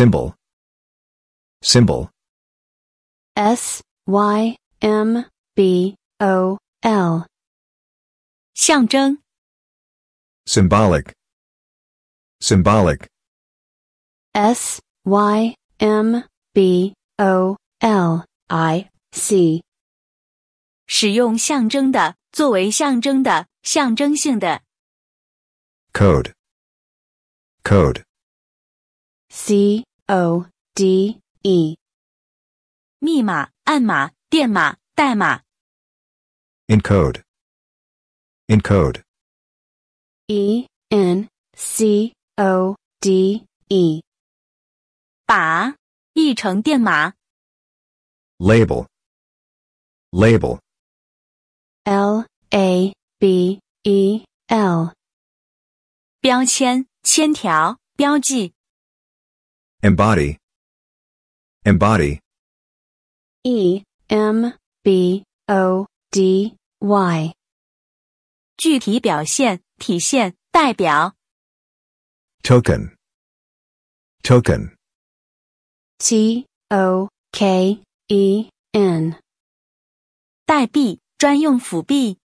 Symbol. Symbol. S Y M B O L. 象征。Symbolic. Symbolic. Symbolic. Symbolic. S Y M B O L I C。使用象征的，作为象征的，象征性的。Code. Code. C O D E，密码、暗码、电码、代码。Encode，Encode，E N C O D E，把译成电码。Label，Label，L A B E L，标签、签条、标记。Embody. Embody. E M B O D Y。具体表现、体现、代表。Token. Token. T O K E N。代币，专用辅币。